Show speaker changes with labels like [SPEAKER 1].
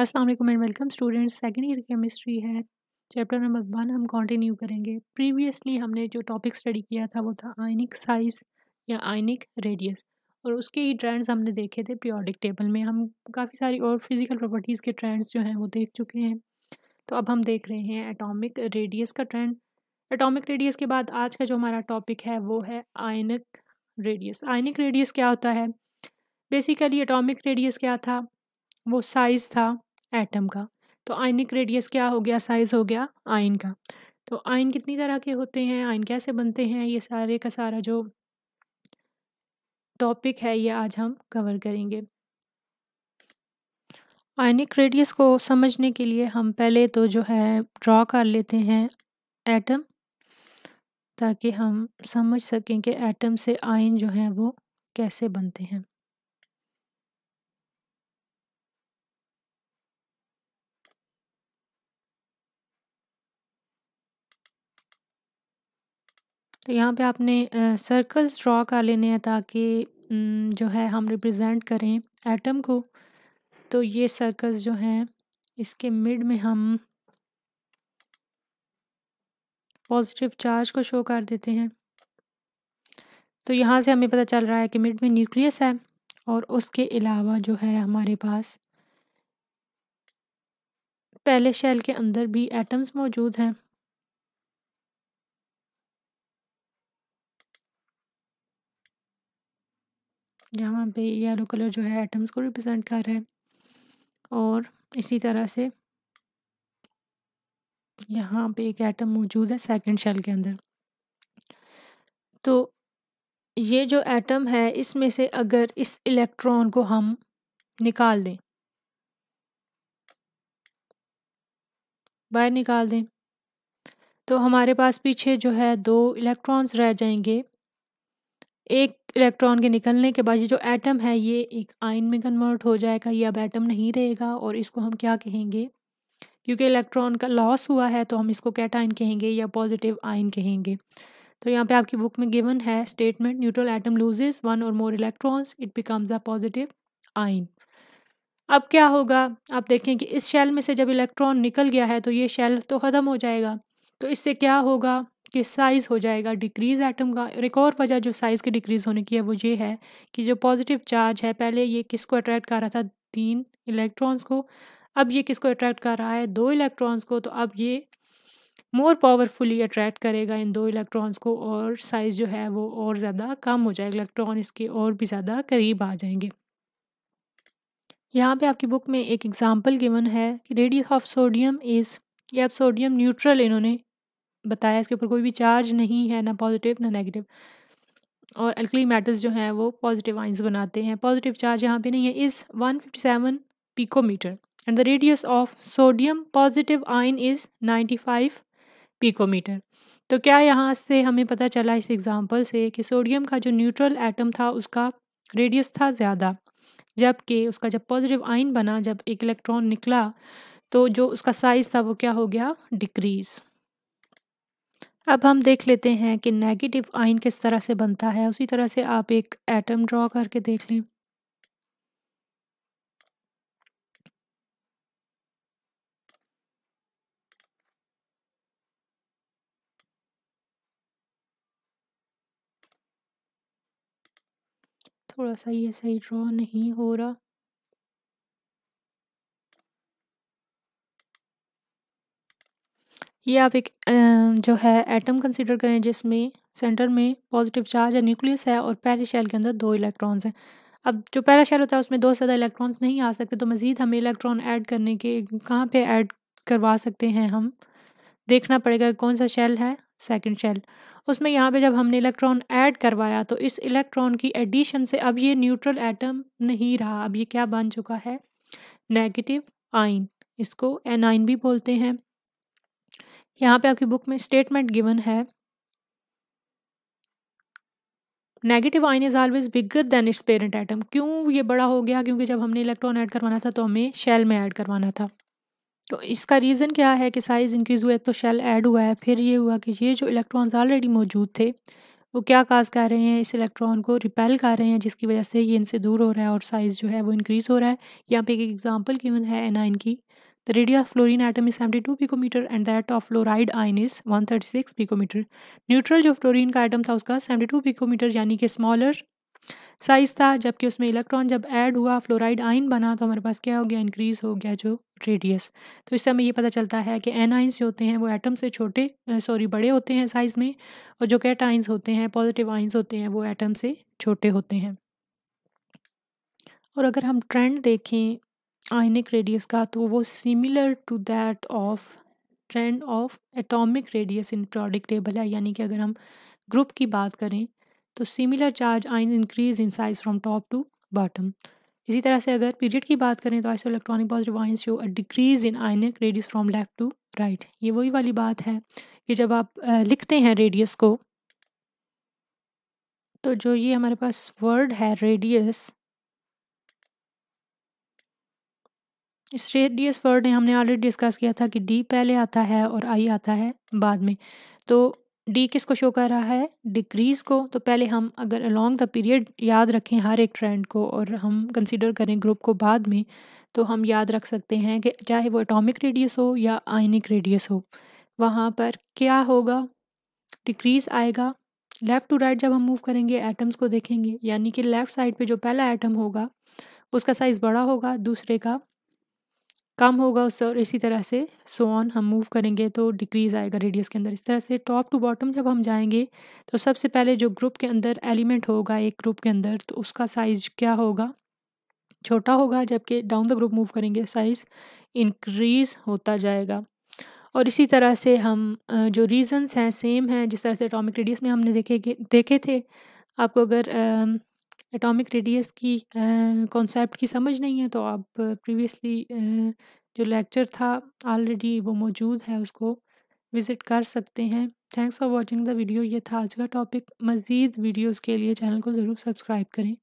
[SPEAKER 1] अस्सलाम वालेकुम and welcome students second year chemistry है चैप्टर नंबर वन हम कंटिन्यू करेंगे प्रीवियसली हमने जो टॉपिक स्टडी किया था वो था आयनिक साइज या आयनिक रेडियस और उसके ही ट्रेंड्स हमने देखे थे पीरियोडिक टेबल में हम काफ़ी सारी और फिजिकल प्रॉपर्टीज़ के ट्रेंड्स जो हैं वो देख चुके हैं तो अब हम देख रहे हैं एटॉमिक रेडियस का ट्रेंड एटॉमिक रेडियस के बाद आज का जो हमारा टॉपिक है वो है आयनिक रेडियस आयनिक रेडियस क्या होता है बेसिकली एटॉमिक रेडियस क्या था वो साइज़ था एटम का तो आयनिक रेडियस क्या हो गया साइज़ हो गया आयन का तो आयन कितनी तरह के होते हैं आयन कैसे बनते हैं ये सारे का सारा जो टॉपिक है ये आज हम कवर करेंगे आयनिक रेडियस को समझने के लिए हम पहले तो जो है ड्रॉ कर लेते हैं एटम ताकि हम समझ सकें कि एटम से आयन जो हैं वो कैसे बनते हैं तो यहाँ पे आपने सर्कल्स ड्रॉ कर लेने हैं ताकि जो है हम रिप्रेजेंट करें एटम को तो ये सर्कल्स जो हैं इसके मिड में हम पॉजिटिव चार्ज को शो कर देते हैं तो यहाँ से हमें पता चल रहा है कि मिड में न्यूक्लियस है और उसके अलावा जो है हमारे पास पहले शेल के अंदर भी एटम्स मौजूद हैं जहाँ पे येलो कलर जो है एटम्स को रिप्रेजेंट कर रहा है और इसी तरह से यहाँ पे एक एटम मौजूद है सेकंड शेल के अंदर तो ये जो एटम है इसमें से अगर इस इलेक्ट्रॉन को हम निकाल दें बाहर निकाल दें तो हमारे पास पीछे जो है दो इलेक्ट्रॉन्स रह जाएंगे एक इलेक्ट्रॉन के निकलने के बाद ये जो एटम है ये एक आयन में कन्वर्ट हो जाएगा ये अब एटम नहीं रहेगा और इसको हम क्या कहेंगे क्योंकि इलेक्ट्रॉन का लॉस हुआ है तो हम इसको कैटाइन कहेंगे या पॉजिटिव आयन कहेंगे तो यहाँ पे आपकी बुक में गिवन है statement neutral atom loses one और more electrons it becomes a positive ion अब क्या होगा आप देखें कि इस शेल में से जब इलेक्ट्रॉन निकल गया है तो ये शेल तो ख़त्म हो जाएगा तो इससे क्या होगा कि साइज़ हो जाएगा डिक्रीज़ एटम का और एक और वजह जो साइज़ के डिक्रीज़ होने की है वो ये है कि जो पॉजिटिव चार्ज है पहले ये किसको अट्रैक्ट कर रहा था तीन इलेक्ट्रॉन्स को अब ये किसको अट्रैक्ट कर रहा है दो इलेक्ट्रॉन्स को तो अब ये मोर पावरफुली अट्रैक्ट करेगा इन दो इलेक्ट्रॉन्स को और साइज़ जो है वो और ज़्यादा कम हो जाएगा इलेक्ट्रॉन इसके और भी ज़्यादा करीब आ जाएंगे यहाँ पे आपकी बुक में एक एग्जांपल गिवन है कि रेडियस ऑफ सोडियम इज़ ये अब सोडियम न्यूट्रल इन्होंने बताया इसके ऊपर कोई भी चार्ज नहीं है ना पॉजिटिव ना नेगेटिव और अल्कली मैटर्स जो हैं वो पॉजिटिव आइंस बनाते हैं पॉजिटिव चार्ज यहाँ पे नहीं है is one fifty seven picometre and the radius of sodium positive ion is ninety five picometre तो क्या यहाँ से हमें पता चला इस एग्ज़ाम्पल से कि सोडियम का जो न्यूट्रल एटम था उसका रेडियस था ज़्यादा जबकि उसका जब पॉजिटिव आइन बना जब एक इलेक्ट्रॉन निकला तो जो उसका साइज़ था वो क्या हो गया डिक्रीज़ अब हम देख लेते हैं कि नेगेटिव आइन किस तरह से बनता है उसी तरह से आप एक एटम ड्रॉ करके देख लें थोड़ा सा ये सही ड्रॉ नहीं हो रहा ये आप एक जो है एटम कंसिडर करें जिसमें सेंटर में पॉजिटिव चार्ज है न्यूक्लियस है और पैराशैल के अंदर दो इलेक्ट्रॉन्स हैं अब जो पैराशैल होता है उसमें दो से ज़्यादा इलेक्ट्रॉन्स नहीं आ सकते तो मज़ीद हमें इलेक्ट्रॉन ऐड करने के कहाँ पे ऐड करवा सकते हैं हम देखना पड़ेगा कौन सा शेल है सेकंड शेल उसमें यहाँ पे जब हमने इलेक्ट्रॉन ऐड करवाया तो इस इलेक्ट्रॉन की एडिशन से अब ये न्यूट्रल एटम नहीं रहा अब ये क्या बन चुका है नेगेटिव आइन इसको एन आइन भी बोलते हैं यहाँ पे आपकी बुक में स्टेटमेंट गिवन है negative ion is always bigger than its parent atom क्यों ये बड़ा हो गया क्योंकि जब हमने इलेक्ट्रॉन ऐड करवाना था तो हमें शेल में ऐड करवाना था तो इसका रीज़न क्या है कि साइज़ इंक्रीज़ हुआ तो शेल ऐड हुआ है फिर ये हुआ कि ये जो इलेक्ट्रॉन्स ऑलरेडी मौजूद थे वो क्या काज कर रहे हैं इस इलेक्ट्रॉन को रिपेल कर रहे हैं जिसकी वजह से ये इनसे दूर हो रहा है और साइज़ जो है वो इंक्रीज़ हो रहा है यहाँ पे एक एग्जांपल गिवन है एनाइन की The of of fluorine atom is 72 picometre and that of fluoride ion is 136 picometre neutral जो फ्लोरिन का आइटम था उसका 72 पिकोमीटर यानी कि स्मॉलर साइज था जबकि उसमें इलेक्ट्रॉन जब ऐड हुआ फ्लोराइड आइन बना तो हमारे पास क्या हो गया इंक्रीज हो गया जो रेडियस तो इससे हमें ये पता चलता है कि एन आइंस जो होते हैं वो एटम से छोटे सॉरी बड़े होते हैं साइज़ में और जो कैट आइंस होते हैं पॉजिटिव आइंस होते हैं वो एटम से छोटे होते हैं और अगर हम ट्रेंड देखें आयनिक रेडियस का तो वो similar to that of trend of atomic radius in periodic table है यानी कि अगर हम ग्रुप की बात करें तो similar charge ion increase in size from top to bottom इसी तरह से अगर पीरियड की बात करें तो isoelectronic positive ions show a decrease in ionic radius from left to right ये वही वाली बात है कि जब आप लिखते हैं रेडियस को तो जो ये हमारे पास वर्ड है रेडियस रेडियस वर्ड ने हमने ऑलरेडी डिस्कस किया था कि डी पहले आता है और आई आता है बाद में तो डी किस को शो कर रहा है डिक्रीज़ को तो पहले हम अगर अलॉन्ग द पीरियड याद रखें हर एक ट्रेंड को और हम कंसिडर करें ग्रुप को बाद में तो हम याद रख सकते हैं कि चाहे वो एटॉमिक रेडियस हो या आयनिक रेडियस हो वहाँ पर क्या होगा डिक्रीज़ आएगा लेफ़्ट टू राइट जब हम मूव करेंगे एटम्स को देखेंगे यानी कि लेफ़्ट साइड पे जो पहला एटम होगा उसका साइज़ बड़ा होगा दूसरे का कम होगा उससे और इसी तरह से सो ऑन हम मूव करेंगे तो डिक्रीज़ आएगा रेडियस के अंदर इस तरह से टॉप टू बॉटम जब हम जाएंगे तो सबसे पहले जो ग्रुप के अंदर एलिमेंट होगा एक ग्रुप के अंदर तो उसका साइज़ क्या होगा छोटा होगा जबकि डाउन द ग्रुप मूव करेंगे साइज़ इंक्रीज़ होता जाएगा और इसी तरह से हम जो रीज़न्स हैं सेम हैं जिस तरह से एटॉमिक रेडियस में हमने देखे देखे थे आपको अगर एटॉमिक रेडियस की कॉन्सेप्ट की समझ नहीं है तो आप प्रीवियसली जो लेक्चर था ऑलरेडी वो मौजूद है उसको विज़िट कर सकते हैं thanks for watching the video ये था आज का टॉपिक मज़ीद वीडियोज़ के लिए चैनल को ज़रूर सब्सक्राइब करें